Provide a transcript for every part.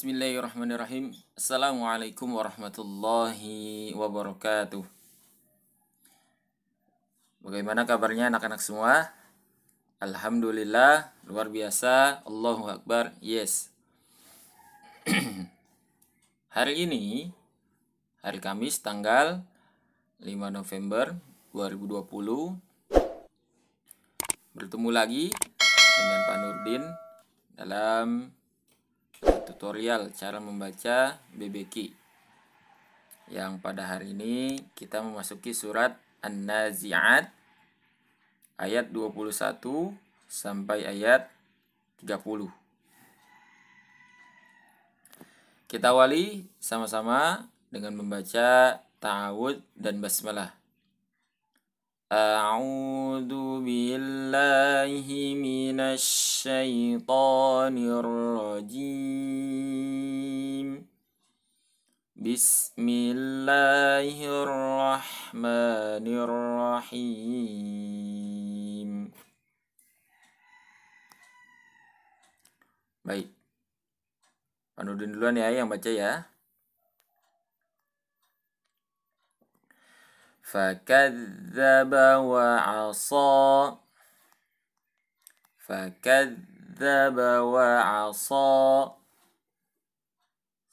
Bismillahirrahmanirrahim. Assalamualaikum warahmatullahi wabarakatuh. Bagaimana kabarnya anak-anak semua? Alhamdulillah, luar biasa. Allahu Akbar. Yes. hari ini hari Kamis tanggal 5 November 2020 bertemu lagi dengan Pak Nurdin dalam tutorial cara membaca BBQ yang pada hari ini kita memasuki surat An-Nazi'at ayat 21 sampai ayat 30 kita awali sama-sama dengan membaca ta'awud dan basmalah أعوذ بالله من الشيطان الرجيم بسم الله الرحمن الرحيم Baik, Panudin duluan ya yang baca ya. فكذب وعصى فكذب وعصى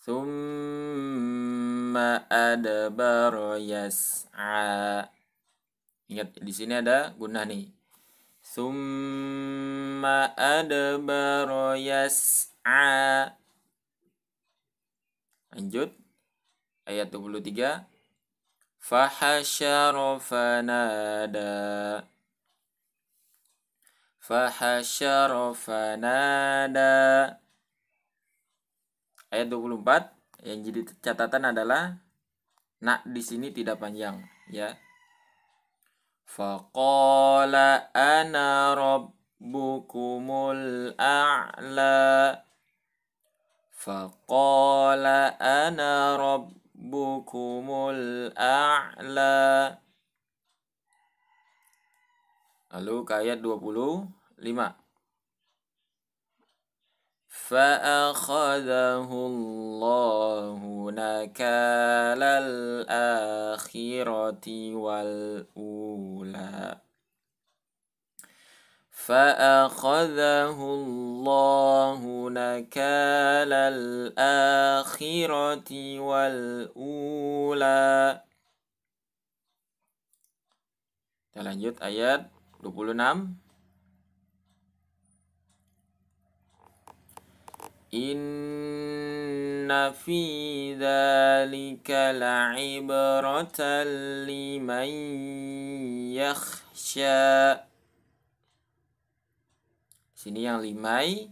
ثم أدبر يسعى Ingat di sini ada guna nih. ثم أدبر يسعى Lanjut ayat 23 فحشر فنادى فحشر فنادى ayat 24 yang jadi catatan adalah nak di sini tidak panjang ya faqala ana rabbukumul a'la faqala ana rabb ربكم الأعلى Lalu ke ayat 25 فأخذه الله نكال الآخرة والأولى فأخذه الله نكال الآخرة والأولى Kita lanjut ayat 26 إن في ذلك لعبرة لمن يخشى Sini yang limai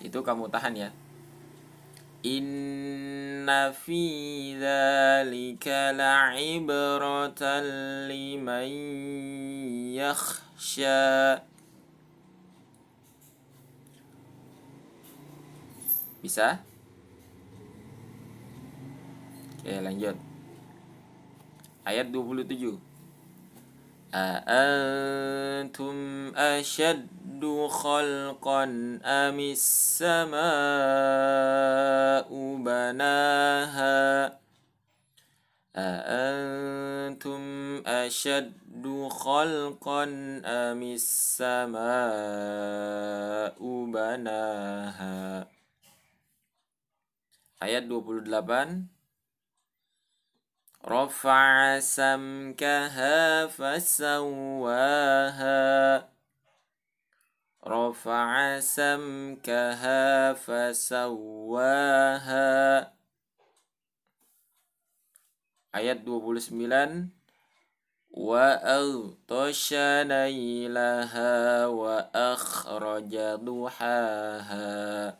itu kamu tahan ya. Inna fi dzalika la'ibratan liman yakhsha. Bisa? Oke, lanjut. Ayat 27. antum ashad يعيد خلقا أم السماء بناها أأنتم أشد خلقا أم السماء بناها Ayat 28 رفع سمكها فسواها رفع سمكها فسواها ayat 29 wa aghtasha laylaha wa akhraja duhaha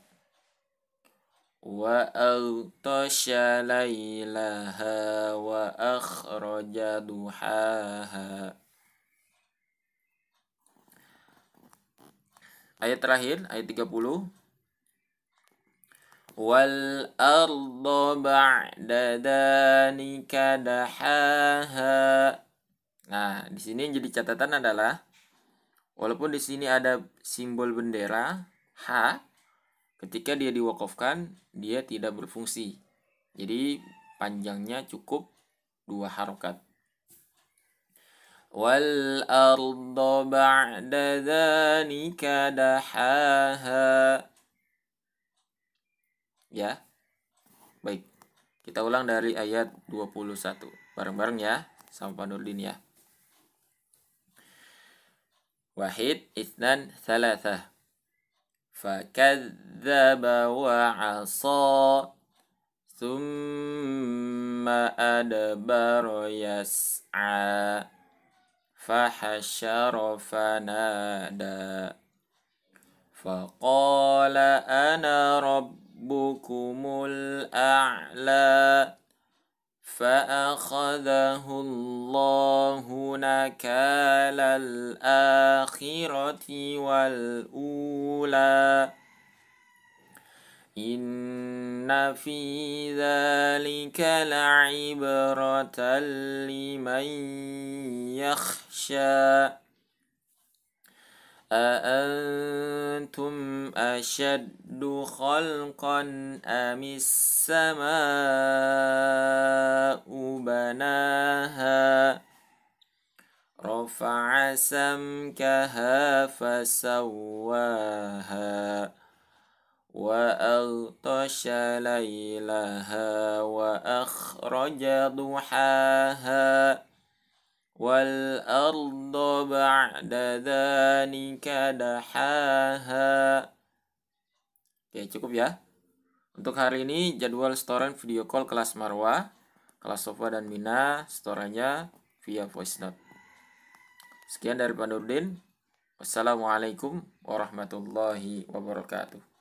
wa aghtasha laylaha wa akhraja duhaha Ayat terakhir, ayat 30. Wal arda ba'da dhanika dahaha. Nah, di sini jadi catatan adalah walaupun di sini ada simbol bendera H, ketika dia diwakafkan dia tidak berfungsi. Jadi panjangnya cukup dua harokat. والأرض بعد ذلك دحاها ya baik kita ulang dari ayat 21 bareng-bareng ya sama Pak Nurdin ya Wahid Isnan Salasa فكذب وعصى ثم أدبر يسعى فحشر فنادى فقال أنا ربكم الأعلى فأخذه الله نكال الآخرة والأولى إن إن في ذلك لعبرة لمن يخشى أأنتم أشد خلقا أم السماء بناها رفع سمكها فسواها وأغطش ليلها وأخرج ضحاها والأرض بعد ذلك دحاها Oke cukup ya Untuk hari ini jadwal setoran video call kelas Marwa Kelas Sofa dan Mina Setorannya via voice note Sekian dari Pak Nurdin. Wassalamualaikum warahmatullahi wabarakatuh